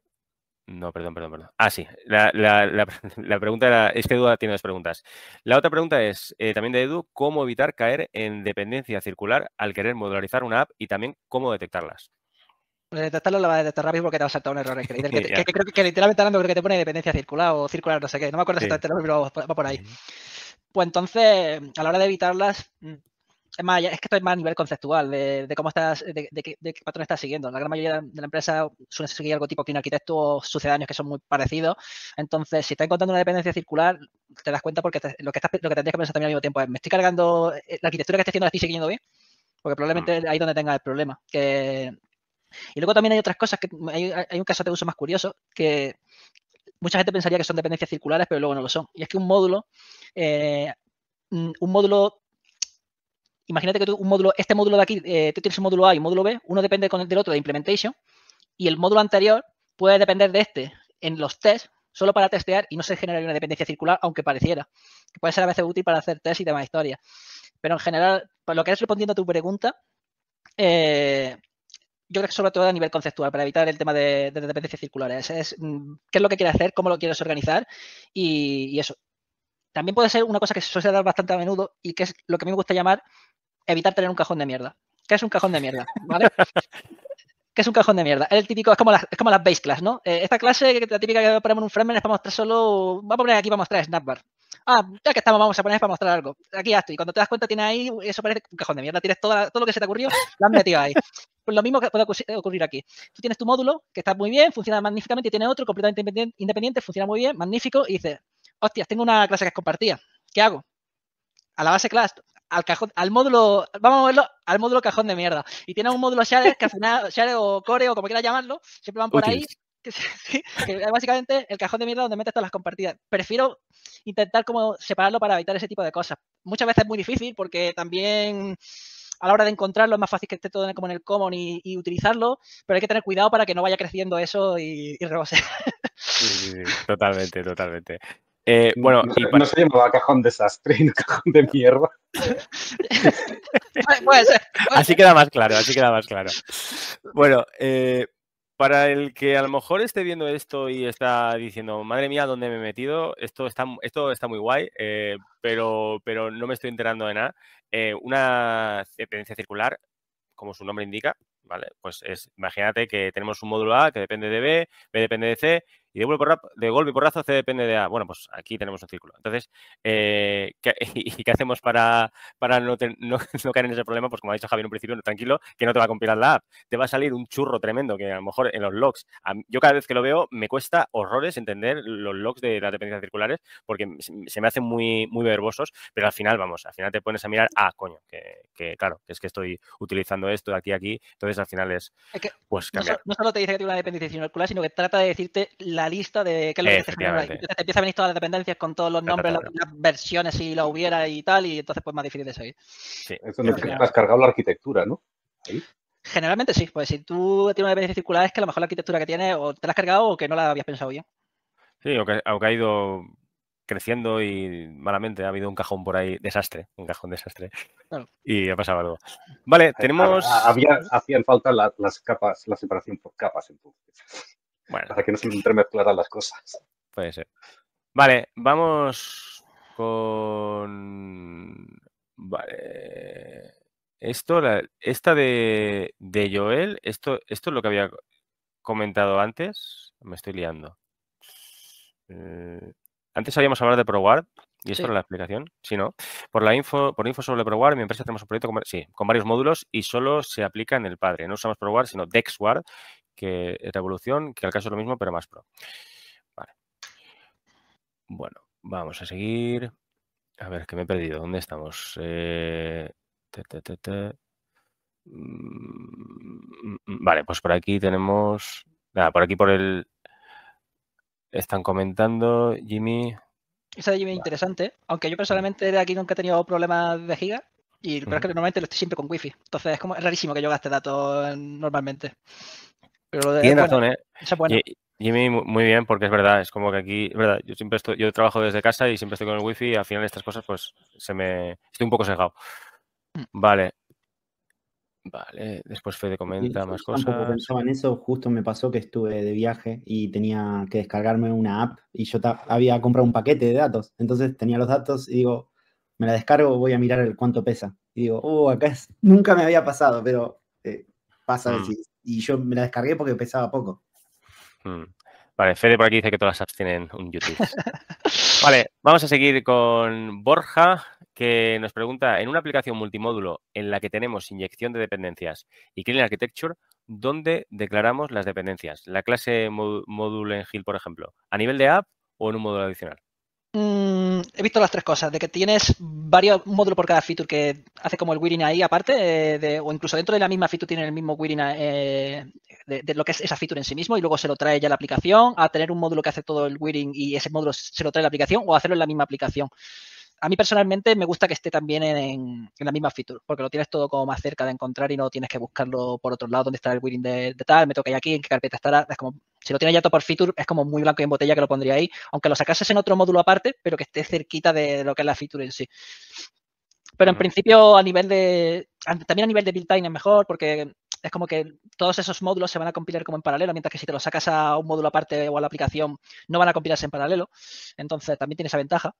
no, perdón, perdón, perdón. Ah, sí. La, pregunta era, es que Duda tiene dos preguntas. La otra pregunta es, eh, también de Edu, ¿cómo evitar caer en dependencia circular al querer modularizar una app y también cómo detectarlas? Pues detectarlas la lo va a detectar rápido porque te va a saltar un error. Que, que, que, que, literalmente hablando creo que te pone dependencia circular o circular no sé qué. No me acuerdo si sí. exactamente, pero va por ahí. Pues entonces, a la hora de evitarlas, mm, es que esto es más a nivel conceptual de, cómo estás, de, qué, patrón estás siguiendo. La gran mayoría de la empresa suele seguir algo tipo que un arquitecto o sucedáneos que son muy parecidos. Entonces, si estás encontrando una dependencia circular, te das cuenta porque lo, que tendrías que pensar también al mismo tiempo es, ¿me estoy cargando eh, la arquitectura que estoy haciendo la estoy siguiendo bien? Porque probablemente mm. ahí es donde tenga el problema. Y luego también hay otras cosas, que hay, un caso de uso más curioso, que mucha gente pensaría que son dependencias circulares, pero luego no lo son. Y es que un módulo, eh, un módulo imagínate que tú, un módulo, este módulo de aquí, eh, tú tienes un módulo A y un módulo B, uno depende del otro de implementation, y el módulo anterior puede depender de este en los tests, solo para testear y no se generaría una dependencia circular, aunque pareciera, que puede ser a veces útil para hacer test y demás historias. Pero en general, para pues, lo que es respondiendo a tu pregunta, eh, yo creo que sobre todo a nivel conceptual, para evitar el tema de, dependencias circulares. Es, mm, qué es lo que quieres hacer, cómo lo quieres organizar y eso. También puede ser una cosa que se suele dar bastante a menudo y que es lo que a mí me gusta llamar evitar tener un cajón de mierda. ¿Qué es un cajón de mierda? ¿Vale? ¿Qué es un cajón de mierda? Es el típico, es como las, es como las base class, ¿no? Eh, esta clase, la típica que ponemos en un framework es para mostrar solo, vamos a poner aquí para mostrar Snapbar. Ah, ya que estamos, vamos a poner para mostrar algo. Aquí ya estoy. Cuando te das cuenta, tiene ahí, eso parece un cajón de mierda. Tienes todo lo que se te ocurrió, lo has metido ahí. Pues lo mismo que puede ocurrir aquí. Tú tienes tu módulo, que está muy bien, funciona magníficamente, y tienes otro completamente independiente, funciona muy bien, magnífico, y dices, hostias, tengo una clase que es compartida. ¿Qué hago? A la base class, al cajón, al módulo, vamos a verlo, al módulo cajón de mierda. Y tiene un módulo shared o core o como quieras llamarlo, siempre van por ahí. básicamente el cajón de mierda donde metes todas las compartidas. Prefiero intentar como separarlo para evitar ese tipo de cosas. Muchas veces es muy difícil porque también a la hora de encontrarlo es más fácil que esté todo en el, como en el common y, utilizarlo, pero hay que tener cuidado para que no vaya creciendo eso y, y rebose. Sí, sí, totalmente, totalmente. Eh, bueno, no, se llamaba cajón desastre, no cajón de mierda. así queda más claro, así queda más claro. Bueno, eh, para el que a lo mejor esté viendo esto y está diciendo, madre mía, ¿dónde me he metido? Esto está, esto está muy guay, eh, pero, pero no me estoy enterando de nada. una dependencia circular, como su nombre indica, ¿vale? Pues es, imagínate que tenemos un módulo A que depende de B, B depende de C y de golpe, por de golpe y porrazo C depende de A. Ah, bueno, pues aquí tenemos un círculo. Entonces, eh, ¿y qué hacemos para, para no, caer en ese problema? Pues como ha dicho Javier en un principio, tranquilo, que no te va a compilar la app. Te va a salir un churro tremendo que a lo mejor en los logs, yo cada vez que lo veo me cuesta horrores entender los logs de las dependencias circulares porque se me hacen muy, muy verbosos, pero al final, vamos, al final te pones a mirar, ah, coño, que, claro, que es que estoy utilizando esto de aquí a aquí, entonces al final es, pues, cambiar. No, solo te dice que tiene una dependencia circular, sino que trata de decirte la la lista de qué es lo que te genera. te empieza a venir todas las dependencias con todos los nombres, las, versiones, si lo hubiera y tal, y entonces pues más difícil de seguir. Eso has cargado la arquitectura, ¿no? Generalmente sí, pues si tú tienes una dependencia circular es que a lo mejor la arquitectura que tienes o te la has cargado o que no la habías pensado bien. Sí, aunque ha ido creciendo y malamente ha habido un cajón por ahí, desastre, un cajón desastre. Y ha pasado algo. Vale, tenemos... hacían falta las capas, la separación por capas entonces. Bueno. Para que no se entremezclaran las cosas. Puede ser. Vale, vamos con. Vale. Esto, esta de, Joel, esto, esto es lo que había comentado antes. Me estoy liando. Eh, antes habíamos hablado de ProGuard y esto era la explicación. sí, no, por la info, por info sobre ProGuard, mi empresa tenemos un proyecto con, con varios módulos y solo se aplica en el padre. No usamos ProGuard, sino DexGuard que Revolución, que al caso es lo mismo, pero más pro. Vale. Bueno, vamos a seguir. A ver, que me he perdido. ¿Dónde estamos? Eh, mm, mm, mm. vale, pues por aquí tenemos. Nada, por aquí por el. Están comentando, Jimmy. Esa de Jimmy es interesante. Aunque yo personalmente de aquí nunca he tenido problemas de giga. Y lo que normalmente lo estoy siempre con wifi. Entonces es como es rarísimo que yo gaste datos normalmente razón, Jimmy, muy bien, porque es verdad, es como que aquí, verdad, yo siempre estoy, yo trabajo desde casa y siempre estoy con el wifi y al final estas cosas, pues, se me, estoy un poco cegado, mm. Vale. Vale, después Fede comenta más cosas. Tampoco pensaba en eso, justo me pasó que estuve de viaje y tenía que descargarme una app y yo había comprado un paquete de datos, entonces tenía los datos y digo, me la descargo, voy a mirar el cuánto pesa. Y digo, oh, acá es, nunca me había pasado, pero eh, pasa a y yo me la descargué porque pesaba poco. Hmm. Vale, Fede por aquí dice que todas las apps tienen un YouTube. vale, vamos a seguir con Borja, que nos pregunta, en una aplicación multimódulo en la que tenemos inyección de dependencias y Clean Architecture, ¿dónde declaramos las dependencias? La clase módulo en Gil, por ejemplo, ¿a nivel de app o en un módulo adicional? he visto las tres cosas, de que tienes varios módulos por cada feature que hace como el Wearing ahí aparte, eh, de, o incluso dentro de la misma feature tiene el mismo Wearing eh, de, lo que es esa feature en sí mismo y luego se lo trae ya la aplicación, a tener un módulo que hace todo el Wearing y ese módulo se lo trae la aplicación o hacerlo en la misma aplicación a mí personalmente me gusta que esté también en, la misma feature, porque lo tienes todo como más cerca de encontrar y no tienes que buscarlo por otro lado, donde está el winning de, tal, me toca aquí, en qué carpeta estará. Es como, si lo tienes ya todo por feature, es como muy blanco y en botella que lo pondría ahí, aunque lo sacases en otro módulo aparte, pero que esté cerquita de lo que es la feature en sí. Pero en principio, a nivel de. También a nivel de build time es mejor, porque es como que todos esos módulos se van a compilar como en paralelo, mientras que si te lo sacas a un módulo aparte o a la aplicación, no van a compilarse en paralelo. Entonces, también tiene esa ventaja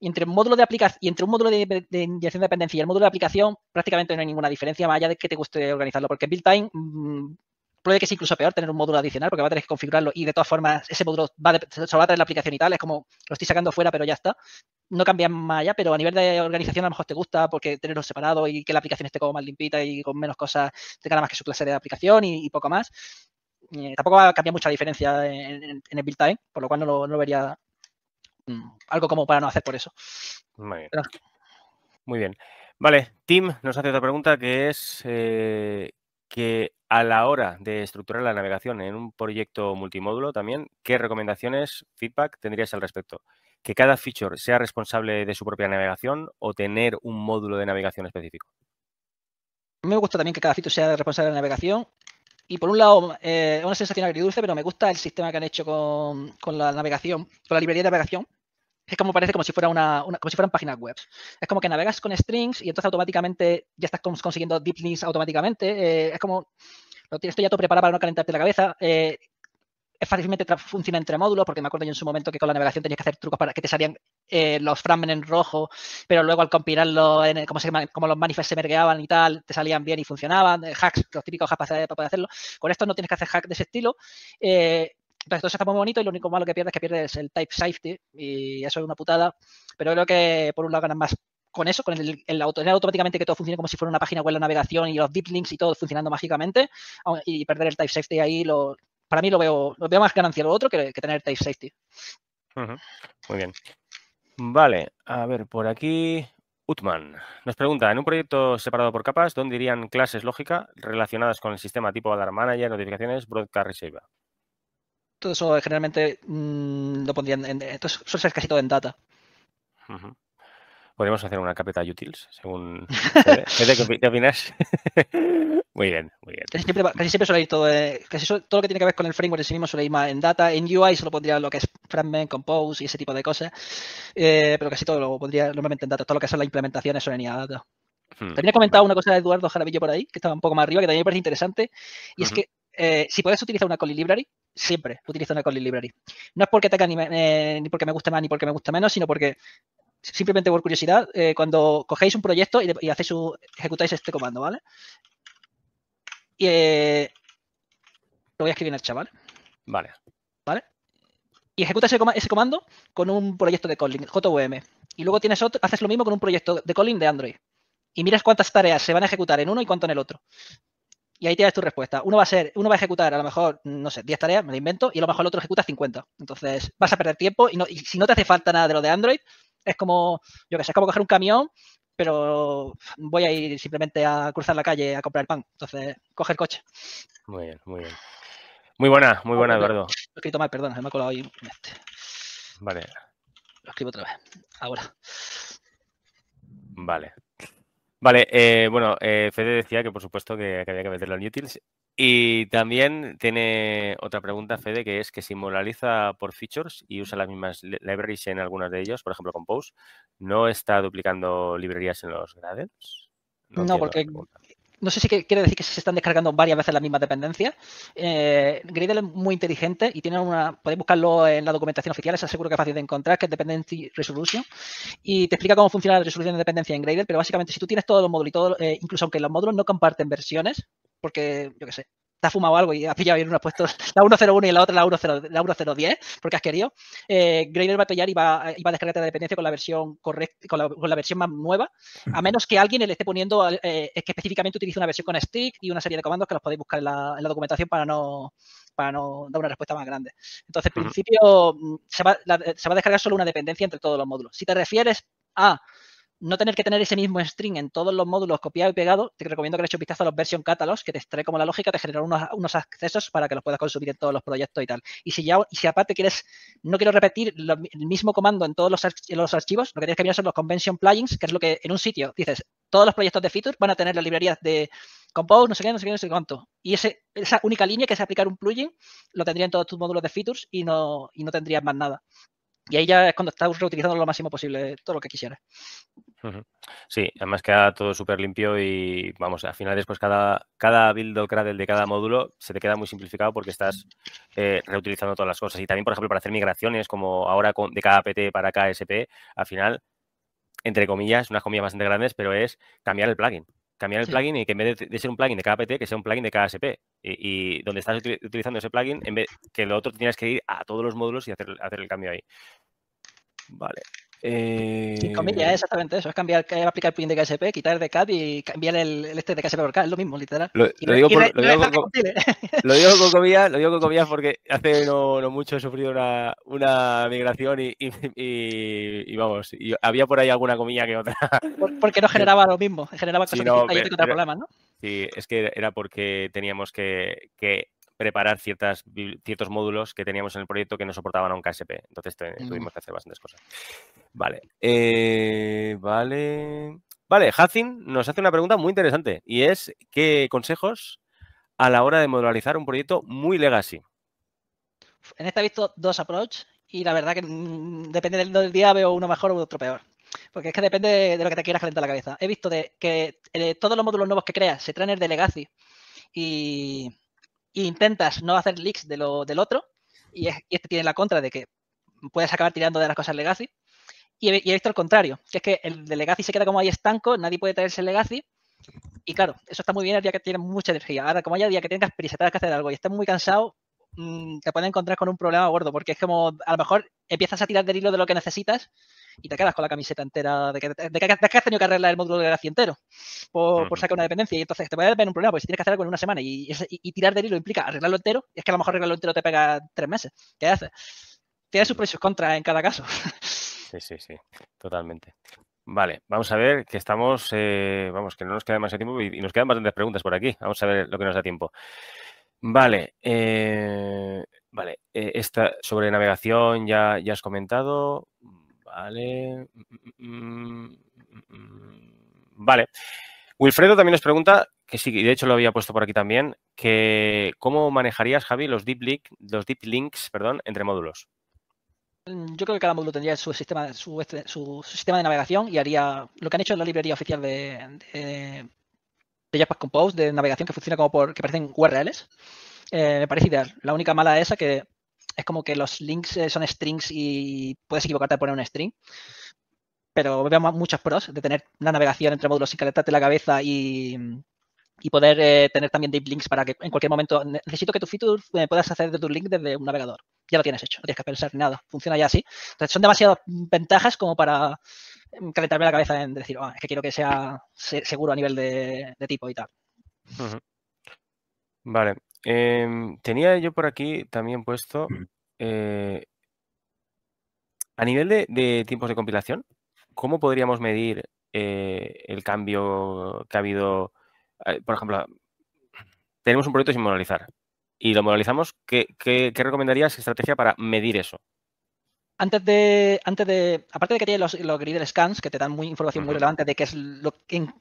entre, módulo de aplicación, y entre un módulo de, inyección de dependencia y el módulo de aplicación prácticamente no hay ninguna diferencia más allá de que te guste organizarlo, porque en build time mm, puede que sea incluso peor tener un módulo adicional porque va a tener que configurarlo y de todas formas ese módulo va va a tener la aplicación y tal, es como lo estoy sacando fuera pero ya está. No cambia más allá, pero a nivel de organización a lo mejor te gusta porque tenerlo separado y que la aplicación esté como más limpita y con menos cosas, tenga nada más que su clase de aplicación y, poco más. Eh, tampoco va a cambiar mucha diferencia en, el build time, por lo cual no no lo vería Mm, algo como para no hacer por eso. Muy bien. Vale, Tim nos hace otra pregunta que es eh, que a la hora de estructurar la navegación en un proyecto multimódulo también, ¿qué recomendaciones, feedback tendrías al respecto? ¿Que cada feature sea responsable de su propia navegación o tener un módulo de navegación específico? me gusta también que cada feature sea responsable de la navegación y por un lado, eh, es una sensación agridulce, pero me gusta el sistema que han hecho con, la navegación, con la librería de navegación. Es como parece como si fuera una, como si fueran páginas web. Es como que navegas con strings y entonces automáticamente ya estás consiguiendo deep links automáticamente. Eh, es como lo tienes ya todo preparado para no calentarte la cabeza. Eh, es fácilmente funciona entre módulos, porque me acuerdo yo en su momento que con la navegación tenías que hacer trucos para que te salían eh, los framen en rojo, pero luego al compilarlo, en, como, los manifestos se mergueaban y tal, te salían bien y funcionaban, eh, hacks, los típicos hacks para, poder hacerlo. Con esto no tienes que hacer hacks de ese estilo. Eh, entonces todo está muy bonito y lo único malo que pierdes es que pierdes el type safety y eso es una putada. Pero creo que por un lado ganas más con eso, con el, auto, automáticamente que todo funcione como si fuera una página web, la navegación y los deep links y todo funcionando mágicamente y perder el type safety ahí para mí lo veo, lo veo más ganancia lo otro que, que tener type safety. Muy bien. Vale, a ver, por aquí Utman nos pregunta, en un proyecto separado por capas, ¿dónde irían clases lógica relacionadas con el sistema tipo Alarm Manager, notificaciones, Broadcast Receiver? Todo eso eh, generalmente mm, lo pondrían en... Entonces eh, suele ser casi todo en data. Podríamos hacer una carpeta utils, según... ¿Qué opinas? Muy bien, muy bien. Casi siempre, suele ir todo, eh, casi todo lo que tiene que ver con el framework en sí mismo suele ir más en data, en UI solo pondría lo que es fragment, compose y ese tipo de cosas, eh, pero casi todo lo pondría normalmente en data, todo lo que son las implementaciones suelen ir a data. Hmm, también he comentado una cosa de Eduardo Jaravillo por ahí, que estaba un poco más arriba, que también me parece interesante, y es que eh, si puedes utilizar una Collie Library, siempre utiliza una Collie Library. No es porque te ni, ni porque me guste más ni porque me guste menos, sino porque simplemente por curiosidad, cuando cogéis un proyecto y, y hacéis su, ejecutáis este comando, ¿vale? Y, eh, lo voy a escribir en el chaval. Vale. vale Y ejecutas ese, comando con un proyecto de calling, JVM. Y luego tienes haces lo mismo con un proyecto de calling de Android. Y miras cuántas tareas se van a ejecutar en uno y cuánto en el otro. Y ahí tienes tu respuesta. Uno va a ser, uno va a ejecutar a lo mejor, no sé, 10 tareas, me lo invento, y a lo mejor el otro ejecuta 50. Entonces vas a perder tiempo y, y si no te hace falta nada de lo de Android, es como, yo que sé, es como coger un camión pero voy a ir simplemente a cruzar la calle a comprar el pan. Entonces, coge el coche. Muy bien, muy bien. Muy buena, muy buena, Eduardo. Lo he escrito mal, perdón, se me ha colado ahí. Este. Vale. Lo escribo otra vez, ahora. Vale. Vale, eh, bueno, eh, Fede decía que por supuesto que, que había que meterlo en utils y también tiene otra pregunta, Fede, que es que si moraliza por features y usa las mismas libraries en algunas de ellos, por ejemplo Compose, ¿no está duplicando librerías en los Gradle? No, porque no sé si quiere decir que se están descargando varias veces las mismas dependencias. Eh, Gradle es muy inteligente y tiene una. Podéis buscarlo en la documentación oficial, es seguro que es fácil de encontrar, que es Dependency Resolution. Y te explica cómo funciona la resolución de dependencia en Gradle, pero básicamente si tú tienes todos los módulos eh, incluso aunque los módulos no comparten versiones, porque, yo qué sé, te has fumado algo y has pillado en unos puestos la 101 y la otra la, 1010, porque has querido, eh, Grader va a pillar y va, y eh, va a descargar la dependencia con la versión correcta, con la, versión más nueva, a menos que alguien le esté poniendo eh, que específicamente utilice una versión con stick y una serie de comandos que los podéis buscar en la, documentación para no dar una respuesta más grande. Entonces, en principio, mm, se va, eh, se va a descargar solo una dependencia entre todos los módulos. Si te refieres a no tener que tener ese mismo string en todos los módulos copiado y pegado, te recomiendo que le eches un vistazo a los version catalogs, que te extrae como la lógica, de generar unos, accesos para que los puedas consumir en todos los proyectos y tal. Y si ya, y si aparte quieres, no quiero repetir el mismo comando en todos los, archivos, lo que tienes que mirar son los convention plugins, que es lo que en un sitio dices, todos los proyectos de features van a tener las librerías de Compose, no sé qué, no sé qué, no sé cuánto. Y ese, esa única línea que es aplicar un plugin, lo tendrían todos tus módulos de features y no, y no tendrías más nada. Y ahí ya es cuando estás reutilizando lo máximo posible todo lo que quisieras. Sí, además queda todo súper limpio y vamos, al final después cada, cada build o cradle de cada módulo se te queda muy simplificado porque estás eh, reutilizando todas las cosas. Y también, por ejemplo, para hacer migraciones, como ahora con, de cada para KSP, al final, entre comillas, unas comillas bastante grandes, pero es cambiar el plugin. Cambiar el plugin y que en vez de, ser un plugin de cada que sea un plugin de cada Y, donde estás utilizando ese plugin, en vez que lo otro tenías que ir a todos los módulos y hacer, hacer el cambio ahí. Vale. Eh... comillas, exactamente eso. Es cambiar, eh, aplicar el plugin de KSP, quitar el de CAD y cambiar el, el, este de KSP por CAD. Es lo mismo, literal. Lo, digo con comillas, lo digo porque hace no, mucho he sufrido una, una migración y, y, y, y había por ahí alguna comilla que otra. Porque no generaba lo mismo, generaba cosas sí, no, que, problemas, ¿no? Sí, es que era porque teníamos que, que preparar ciertas, ciertos módulos que teníamos en el proyecto que no soportaban a un KSP. Entonces mm. tuvimos que hacer bastantes cosas. Vale. Eh, vale. Vale, Hacin nos hace una pregunta muy interesante y es ¿qué consejos a la hora de modularizar un proyecto muy legacy? En este he visto dos approach y la verdad que mm, depende del día veo uno mejor o otro peor. Porque es que depende de lo que te quieras calentar la cabeza. He visto que eh, todos los módulos nuevos que creas se traen el de legacy y e intentas no hacer leaks de lo, del otro, y, este tiene la contra de que puedes acabar tirando de las cosas Legacy, y he, y visto el contrario, que es que el de Legacy se queda como ahí estanco, nadie puede traerse el Legacy, y claro, eso está muy bien el día que tienes mucha energía. Ahora, como haya día que tengas prisa, tengas que hacer algo y estás muy cansado, mm, te puedes encontrar con un problema gordo, porque es como, a lo mejor empiezas a tirar del hilo de lo que necesitas y te quedas con la camiseta entera de que, de, has tenido que arreglar el módulo de gracia entero por, sacar una dependencia. Y entonces te voy a un problema, porque si tienes que hacer algo en una semana y, tirar del hilo implica arreglarlo entero, es que a lo mejor arreglarlo entero te pega tres meses. ¿Qué haces? Tiene sus precios contra en cada caso. Sí, sí, sí, totalmente. Vale, vamos a ver que estamos, eh, vamos, que no nos queda más tiempo y, nos quedan bastantes preguntas por aquí. Vamos a ver lo que nos da tiempo. Vale, eh, vale, eh, esta sobre navegación ya, ya has comentado. Vale. Mm, mm, mm, vale. Wilfredo también nos pregunta, que sí, de hecho lo había puesto por aquí también, que ¿cómo manejarías, Javi, los deep, link, los deep links perdón, entre módulos? Yo creo que cada módulo tendría su sistema, sistema de navegación y haría lo que han hecho en la librería oficial de, de, de Compose, de navegación que funciona como por, que parecen URLs. Eh, me parece ideal. La única mala es esa que es como que los links eh, son strings y puedes equivocarte a poner un string. Pero veo muchas pros de tener una navegación entre módulos sin calentarte la cabeza y, poder eh, tener también deep links para que en cualquier momento necesito que tu feature eh, puedas hacer de tu link desde un navegador. Ya lo tienes hecho, no tienes que pensar nada, funciona ya así. Entonces son demasiadas ventajas como para mm, calentarme la cabeza en decir, ah, es que quiero que sea seguro a nivel de, tipo y tal. Vale, Em, tenía yo por aquí también puesto. Eh, a nivel de, tiempos de compilación, ¿cómo podríamos medir eh, el cambio que ha habido? Eh, por ejemplo, tenemos un proyecto sin moralizar y lo moralizamos, ¿Qué, qué, qué recomendarías estrategia para medir eso? antes de, antes de, aparte de que tienes los, los grid scans que te dan muy información muy relevante de qué es lo,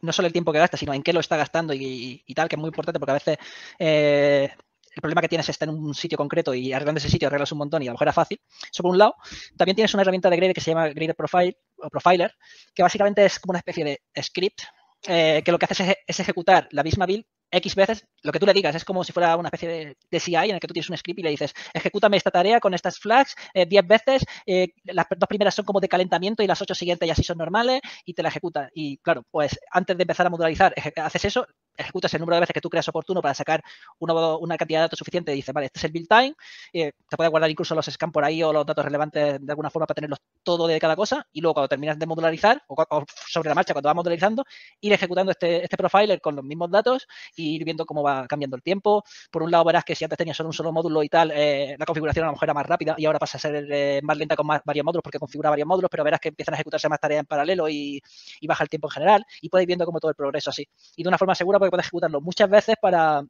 no solo el tiempo que gastas, sino en qué lo está gastando y, tal, que es muy importante porque a veces eh, el problema que tienes está en un sitio concreto y arreglando ese sitio arreglas un montón y a lo mejor era fácil. Eso por un lado. También tienes una herramienta de grid que se llama Grid Profile o Profiler, que básicamente es como una especie de script eh, que lo que haces es, ejecutar la misma build X veces, lo que tú le digas es como si fuera una especie de, CI en el que tú tienes un script y le dices, ejecútame esta tarea con estas flags 10 eh, veces, eh, las dos primeras son como de calentamiento y las ocho siguientes ya sí son normales y te la ejecuta. Y claro, pues antes de empezar a modularizar, haces eso, ejecutas el número de veces que tú creas oportuno para sacar una cantidad de datos suficiente y dices, vale, este es el build time, eh, te puedes guardar incluso los scans por ahí o los datos relevantes de alguna forma para tenerlos todo de cada cosa y luego cuando terminas de modularizar o, sobre la marcha cuando vas modularizando, ir ejecutando este, este, profiler con los mismos datos y ir viendo cómo va cambiando el tiempo. Por un lado verás que si antes tenías solo un solo módulo y tal, eh, la configuración a lo mejor era más rápida y ahora pasa a ser eh, más lenta con más, varios módulos porque configura varios módulos, pero verás que empiezan a ejecutarse más tareas en paralelo y, y baja el tiempo en general y puedes ir viendo cómo todo el progreso así. Y de una forma segura que puedes ejecutarlo muchas veces para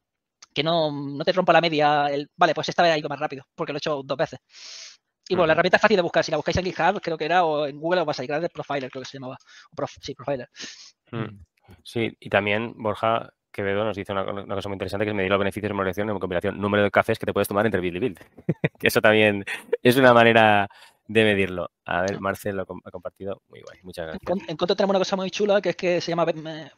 que no, no te rompa la media. El, vale, pues esta vez ha ido más rápido, porque lo he hecho dos veces. Y bueno, la herramienta es fácil de buscar. Si la buscáis en GitHub, creo que era, o en Google o en a ir Profiler, creo que se llamaba. O prof, sí, Profiler. Sí, y también, Borja Quevedo nos dice una, cosa muy interesante que es medir los beneficios de moderación en combinación número de cafés que te puedes tomar entre build y build. que eso también es una manera de medirlo. A ver, ah. Marcel lo ha compartido. Muy guay, muchas gracias. En cuanto tenemos una cosa muy chula que es que se llama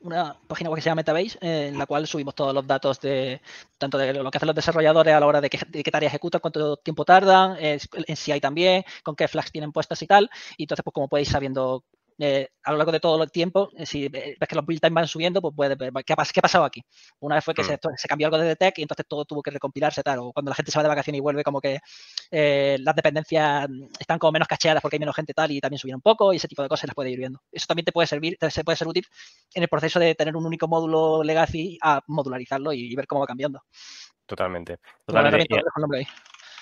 una página web que se llama Metabase, eh, en la cual subimos todos los datos de tanto de lo que hacen los desarrolladores a la hora de qué, tareas ejecutan, cuánto tiempo tardan, eh, en si hay también, con qué flags tienen puestas y tal. Y entonces, pues como podéis sabiendo eh, a lo largo de todo el tiempo, eh, si eh, ves que los build times van subiendo, pues puedes pues, ver qué ha, pasado aquí. Una vez fue que se, cambió algo de tech y entonces todo tuvo que recompilarse tal, o cuando la gente se va de vacaciones y vuelve como que las dependencias están como menos cacheadas porque hay menos gente tal y también subieron un poco y ese tipo de cosas se las puede ir viendo. Eso también te puede servir, se puede ser útil en el proceso de tener un único módulo legacy a modularizarlo y, ver cómo va cambiando. Totalmente.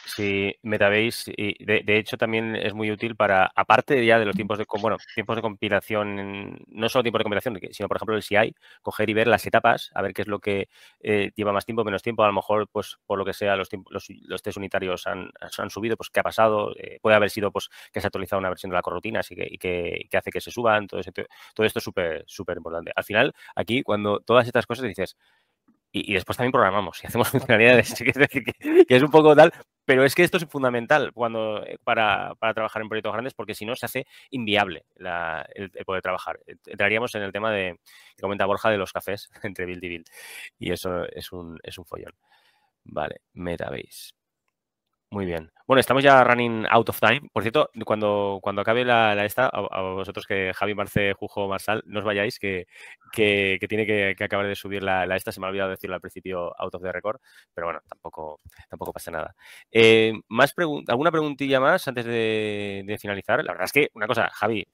Sí, Metabase, y de, hecho también es muy útil para, aparte ya de los tiempos de, bueno, tiempos de compilación, no solo tiempos de compilación, sino por ejemplo el CI, coger y ver las etapas, a ver qué es lo que eh, lleva más tiempo, menos tiempo, a lo mejor pues por lo que sea los, los, los test unitarios han, subido, pues qué ha pasado, eh, puede haber sido pues que se ha actualizado una versión de la corrutina así que, y que, hace que se suban, todo, todo esto es súper, súper importante. Al final, aquí cuando todas estas cosas dices, y, y, después también programamos y hacemos funcionalidades. que, es un poco tal, pero es que esto es fundamental cuando, eh, para, trabajar en proyectos grandes porque si no se hace inviable el, poder trabajar. Entraríamos en el tema de, que comenta Borja de los cafés entre build y build. Y eso es un, es un follón. Vale, Metabase. Muy bien. Bueno, estamos ya running out of time. Por cierto, cuando, cuando acabe la, esta, a, vosotros que Javi, Marce, Jujo, Marsal, no os vayáis, que, que, tiene que, acabar de subir la, esta. Se me ha olvidado decirlo al principio out of the record, pero bueno, tampoco, tampoco pasa nada. Eh, más ¿Alguna preguntilla más antes de, finalizar? La verdad es que una cosa, Javi,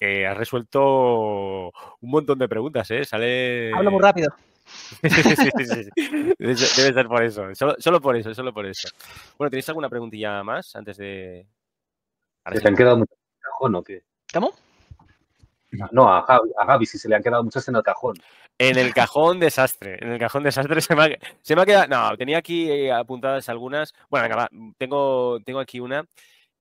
eh, has resuelto un montón de preguntas, ¿eh? Sale... Hablo muy rápido. Debe ser por eso, solo, por eso, solo por eso. Bueno, ¿tenéis alguna preguntilla más antes de...? ¿Se ¿Te han quedado muchas en el cajón o qué? ¿Cómo? No, a Gaby, si se le han quedado muchas en el cajón. En el cajón desastre, en el cajón desastre se me ha, quedado... No, tenía aquí eh, apuntadas algunas. Bueno, venga, tengo, tengo aquí una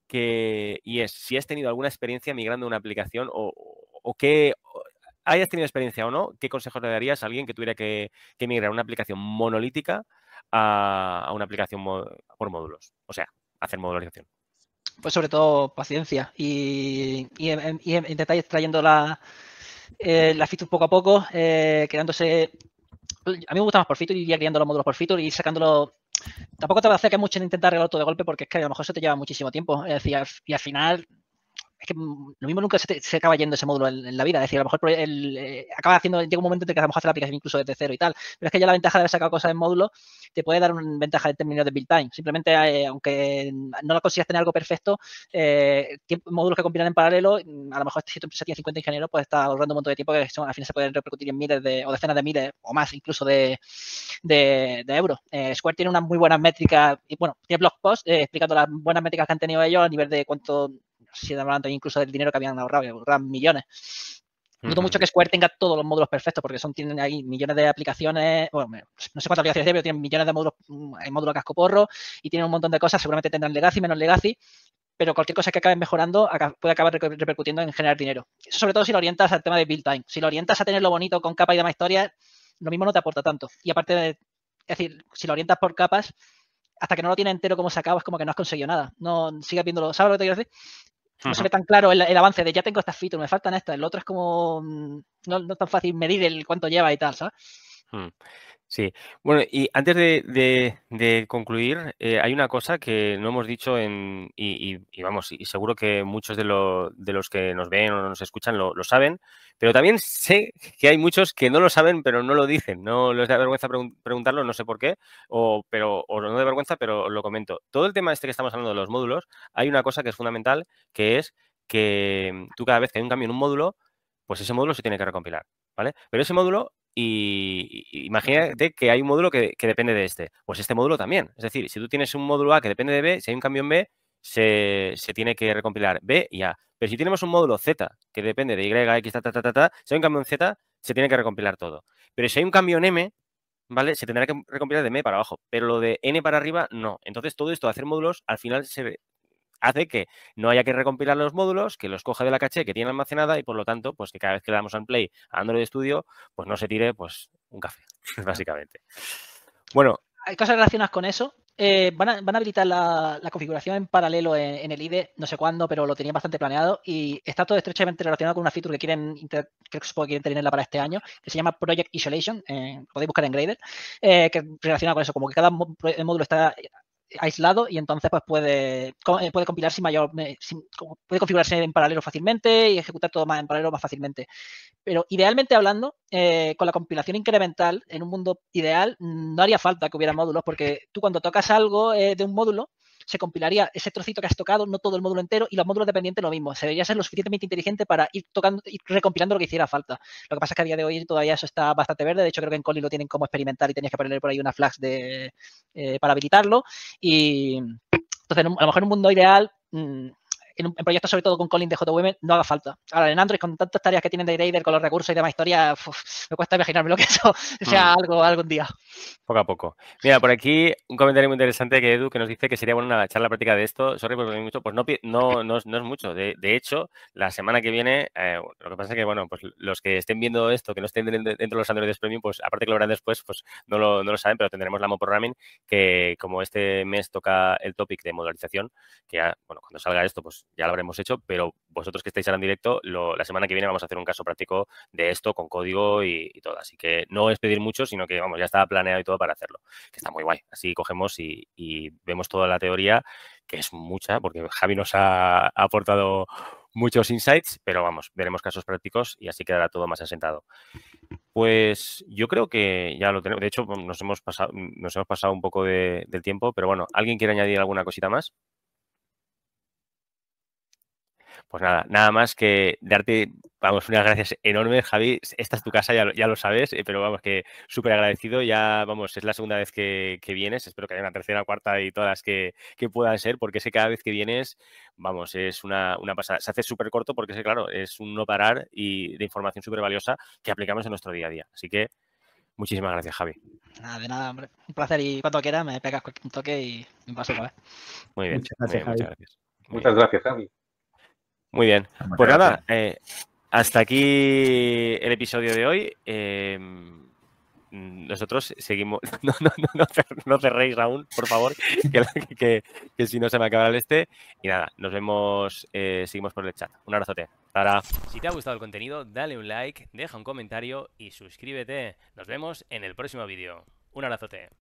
que... Y es, si has tenido alguna experiencia migrando una aplicación o, o qué hayas tenido experiencia o no, ¿qué consejos le darías a alguien que tuviera que, que migrar una aplicación monolítica a, una aplicación por módulos? O sea, hacer modularización. Pues sobre todo paciencia y, y, y intentar ir la, eh, poco a poco, eh, creándose... A mí me gusta más por feature y ir creando los módulos por feature y sacándolo tampoco te va a hacer que mucho en intentar regarlo todo de golpe porque es que a lo mejor eso te lleva muchísimo tiempo. Es y al final es que mm, lo mismo nunca se, acaba yendo ese módulo en, la vida. Es decir, a lo mejor eh, acaba haciendo, llega un momento en que a lo mejor hace la aplicación incluso desde cero y tal. Pero es que ya la ventaja de haber sacado cosas en módulo te puede dar una ventaja en términos de build time. Simplemente, eh, aunque no la consigas tener algo perfecto, eh, módulos que combinan en paralelo, mm, a lo mejor si tu 50 ingenieros, pues está ahorrando un montón de tiempo que son, al final se pueden repercutir en miles o decenas de miles o más incluso de, euros. Square tiene unas muy buenas métricas y bueno, tiene blog post explicando las buenas métricas que han tenido ellos a nivel de cuánto si hablando incluso del dinero que habían ahorrado, que ahorraban millones. Dudo mucho que Square tenga todos los módulos perfectos porque son tienen ahí millones de aplicaciones, no sé cuántas aplicaciones pero tienen millones de módulos, mm, hay módulo casco porro y tienen un montón de cosas, seguramente tendrán legacy, menos legacy, pero cualquier cosa que acaben mejorando puede acabar repercutiendo en generar dinero. sobre todo si lo orientas al tema de build time, si lo orientas a tener lo bonito con capas y demás historias, lo mismo no te aporta tanto. Y aparte, de, es decir, si lo orientas por capas, hasta que no lo tienes entero como acaba es como que no has conseguido nada. No sigues viéndolo. ¿Sabes lo que te quiero decir? no se ve tan claro el, avance de ya tengo estas features, me faltan estas. El otro es como. Mm, no, tan fácil medir el cuánto lleva y tal, ¿sabes? Mm. Sí, bueno, y antes de, de, concluir, eh, hay una cosa que no hemos dicho en, y, vamos, y seguro que muchos de, de, los que nos ven o nos escuchan lo, saben, pero también sé que hay muchos que no lo saben, pero no lo dicen, no les da vergüenza preguntarlo, no sé por qué, o, pero, o no de vergüenza, pero lo comento. Todo el tema este que estamos hablando de los módulos, hay una cosa que es fundamental, que es que mm, tú cada vez que hay un cambio en un módulo, pues ese módulo se tiene que recompilar, ¿vale? Pero ese módulo y imagínate que hay un módulo que, depende de este. Pues este módulo también. Es decir, si tú tienes un módulo A que depende de B, si hay un cambio en B, se, tiene que recompilar B y A. Pero si tenemos un módulo Z que depende de Y, X, ta, ta, ta, ta, si hay un cambio en Z, se tiene que recompilar todo. Pero si hay un cambio en M, ¿vale? Se tendrá que recompilar de M para abajo, pero lo de N para arriba no. Entonces, todo esto de hacer módulos al final se hace que no haya que recompilar los módulos, que los coja de la caché que tiene almacenada y por lo tanto, pues que cada vez que le damos en play a Android Studio, pues no se tire pues un café, básicamente. Bueno. Hay cosas relacionadas con eso. Eh, van, a, habilitar la, configuración en paralelo en, el IDE, no sé cuándo, pero lo tenía bastante planeado y está todo estrechamente relacionado con una feature que quieren, que supongo que quieren tenerla para este año, que se llama Project Isolation, eh, podéis buscar en Grader. eh, que relaciona con eso, como que cada módulo está aislado y entonces pues puede, eh, puede compilar sin mayor, eh, puede configurarse en paralelo fácilmente y ejecutar todo más en paralelo más fácilmente. Pero idealmente hablando, eh, con la compilación incremental, en un mundo ideal, no haría falta que hubiera módulos, porque tú cuando tocas algo de un módulo, se compilaría ese trocito que has tocado, no todo el módulo entero, y los módulos dependientes lo mismo. Se debería ser lo suficientemente inteligente para ir tocando, y recompilando lo que hiciera falta. Lo que pasa es que a día de hoy todavía eso está bastante verde. De hecho, creo que en Coli lo tienen como experimentar y tenías que ponerle por ahí una flash de, eh, para habilitarlo. Y entonces, a lo mejor en un mundo ideal. Mm, en, proyectos sobre todo con Colin de JWM, no haga falta. Ahora, en Android, con tantas tareas que tienen de grader, con los recursos y demás historia, me cuesta imaginarme lo que eso sea mm. algo algún día. Poco a poco. Mira, por aquí un comentario muy interesante que Edu que nos dice que sería bueno una charla práctica de esto. Sorry pues no, no, no, es, mucho. De, hecho, la semana que viene, eh, lo que pasa es que, bueno, pues los que estén viendo esto, que no estén dentro de los Android Premium, pues aparte que lo verán después, pues no lo, no lo saben, pero tendremos la Mo Programming, que como este mes toca el topic de modularización, que ya, bueno, cuando salga esto, pues ya lo habremos hecho, pero vosotros que estáis ahora en directo, la semana que viene vamos a hacer un caso práctico de esto con código y, todo. Así que no es pedir mucho, sino que vamos, ya está planeado y todo para hacerlo, que está muy guay. Así cogemos y, vemos toda la teoría, que es mucha, porque Javi nos ha, aportado muchos insights, pero vamos, veremos casos prácticos y así quedará todo más asentado. Pues yo creo que ya lo tenemos. De hecho, nos hemos pasado, nos hemos pasado un poco de, del tiempo, pero bueno, ¿alguien quiere añadir alguna cosita más? Pues nada, nada más que darte, vamos, unas gracias enormes, Javi. Esta es tu casa, ya lo, sabes, eh, pero vamos, que súper agradecido. Ya, vamos, es la segunda vez que, vienes. Espero que haya una tercera, cuarta y todas las que, puedan ser, porque sé cada vez que vienes, vamos, es una, pasada. Se hace súper corto porque, ese, claro, es un no parar y de información súper valiosa que aplicamos en nuestro día a día. Así que Muchísimas gracias, Javi. Nada, de nada, hombre. Un placer y cuando quieras me pegas un toque y me paso Muy bien, muchas gracias. Muchas gracias, muchas gracias Javi. Muy bien. Ah, pues nada, eh, hasta aquí el episodio de hoy. Eh, nosotros seguimos. No, no, cerréis aún, por favor, que, si no se me acaba el este. Y nada, nos vemos, eh, seguimos por el chat. Un abrazote. Tara. Si te ha gustado el contenido, dale un like, deja un comentario y suscríbete. Nos vemos en el próximo vídeo. Un abrazote.